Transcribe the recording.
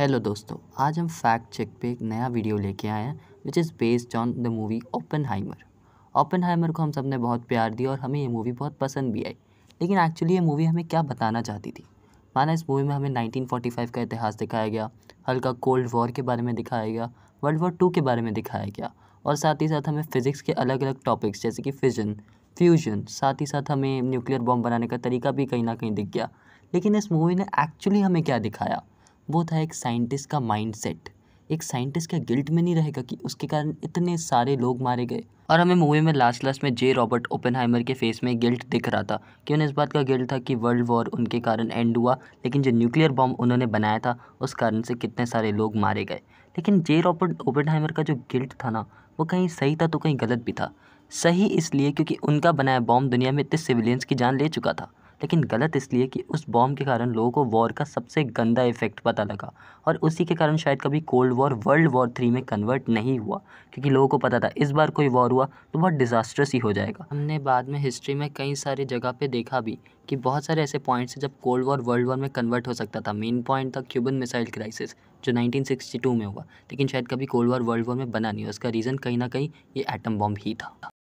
hello दोस्तों आज हम फैक्ट चेक पे एक नया वीडियो लेके आए हैं which is based on the movie Oppenheimer Oppenheimer को हम सब ने बहुत प्यार दिया और हमें ये मूवी बहुत पसंद भी आई लेकिन एक्चुअली ये मूवी हमें क्या बताना चाहती थी माना इस मूवी में हमें 1945 का इतिहास दिखाया गया हल्का कोल्ड वॉर के बारे में दिखाया गया वर्ल्ड वॉर टू के बारे में दिखाया गया और साथ ही साथ हमें फ़िज़िक्स के अलग अलग टॉपिक्स जैसे कि फिजन फ्यूजन साथ ही साथ हमें न्यूक्लियर बॉम्ब बनाने का तरीका भी कहीं ना कहीं दिख गया लेकिन इस मूवी ने एक्चुअली हमें क्या दिखाया वो था एक साइंटिस्ट का माइंडसेट एक साइंटिस्ट का गिल्ट में नहीं रहेगा कि उसके कारण इतने सारे लोग मारे गए और हमें मूवी में लास्ट लास्ट में जे रॉबर्ट ओपनहाइमर के फेस में गिल्ट दिख रहा था कि उन्हें इस बात का गिल्ट था कि वर्ल्ड वॉर उनके कारण एंड हुआ लेकिन जो न्यूक्लियर बॉम्ब उन्होंने बनाया था उस कारण से कितने सारे लोग मारे गए लेकिन जे रॉबर्ट ओपनहाइमर का जो गिल्ट था ना वो कहीं सही था तो कहीं गलत भी था सही इसलिए क्योंकि उनका बनाया बॉम्ब दुनिया में इतने सिविलियंस की जान ले चुका था लेकिन गलत इसलिए कि उस बॉम्ब के कारण लोगों को वॉर का सबसे गंदा इफेक्ट पता लगा और उसी के कारण शायद कभी cold war world war three में कन्वर्ट नहीं हुआ क्योंकि लोगों को पता था इस बार कोई वॉर हुआ तो बहुत डिज़ास्ट्रस ही हो जाएगा हमने बाद में हिस्ट्री में कई सारी जगह पर देखा भी कि बहुत सारे ऐसे पॉइंट्स हैं जब कोल्ड वॉर वर्ल्ड वॉर में कन्वर्ट हो सकता था मेन पॉइंट था क्यूबन मिसाइल क्राइसिस जो 1962 में हुआ लेकिन शायद कभी कोल्ड वॉर वर्ल्ड वॉर में बना नहीं उसका रीज़न कहीं ना कहीं ये एटम बॉम्ब ही था